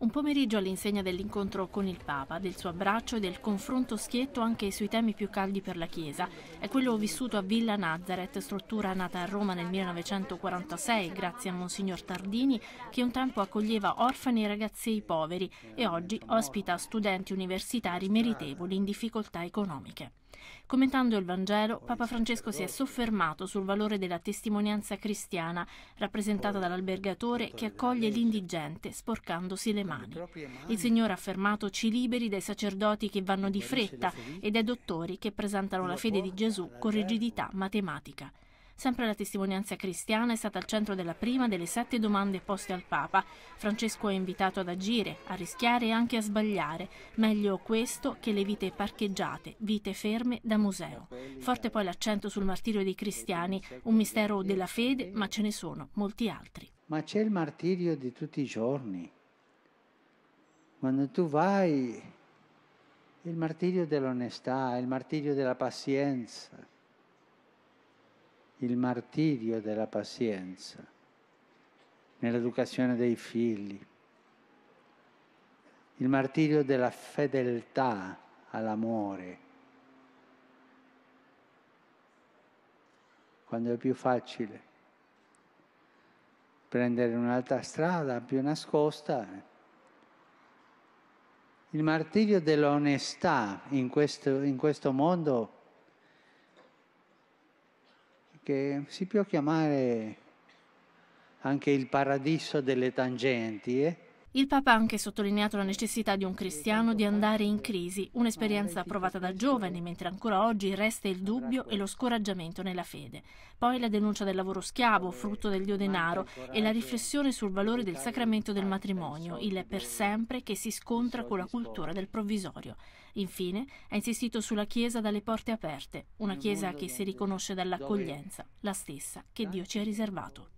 Un pomeriggio all'insegna dell'incontro con il Papa, del suo abbraccio e del confronto schietto anche sui temi più caldi per la Chiesa. È quello vissuto a Villa Nazareth, struttura nata a Roma nel 1946 grazie a Monsignor Tardini, che un tempo accoglieva orfani e ragazzei poveri e oggi ospita studenti universitari meritevoli in difficoltà economiche. Commentando il Vangelo, Papa Francesco si è soffermato sul valore della testimonianza cristiana, rappresentata dall'albergatore che accoglie l'indigente sporcandosi le mani. Il Signore ha affermato ci liberi dai sacerdoti che vanno di fretta e dai dottori che presentano la fede di Gesù con rigidità matematica. Sempre la testimonianza cristiana è stata al centro della prima delle sette domande poste al Papa. Francesco è invitato ad agire, a rischiare e anche a sbagliare. Meglio questo che le vite parcheggiate, vite ferme da museo. Forte poi l'accento sul martirio dei cristiani, un mistero della fede, ma ce ne sono molti altri. Ma c'è il martirio di tutti i giorni. Quando tu vai il martirio dell'onestà, il martirio della pazienza il martirio della pazienza nell'educazione dei figli, il martirio della fedeltà all'amore. Quando è più facile prendere un'altra strada più nascosta, il martirio dell'onestà in questo, in questo mondo che si può chiamare anche il paradiso delle tangenti, eh? Il Papa ha anche sottolineato la necessità di un cristiano di andare in crisi, un'esperienza provata da giovani, mentre ancora oggi resta il dubbio e lo scoraggiamento nella fede. Poi la denuncia del lavoro schiavo, frutto del dio denaro, e la riflessione sul valore del sacramento del matrimonio, il per sempre che si scontra con la cultura del provvisorio. Infine, ha insistito sulla Chiesa dalle porte aperte, una Chiesa che si riconosce dall'accoglienza, la stessa che Dio ci ha riservato.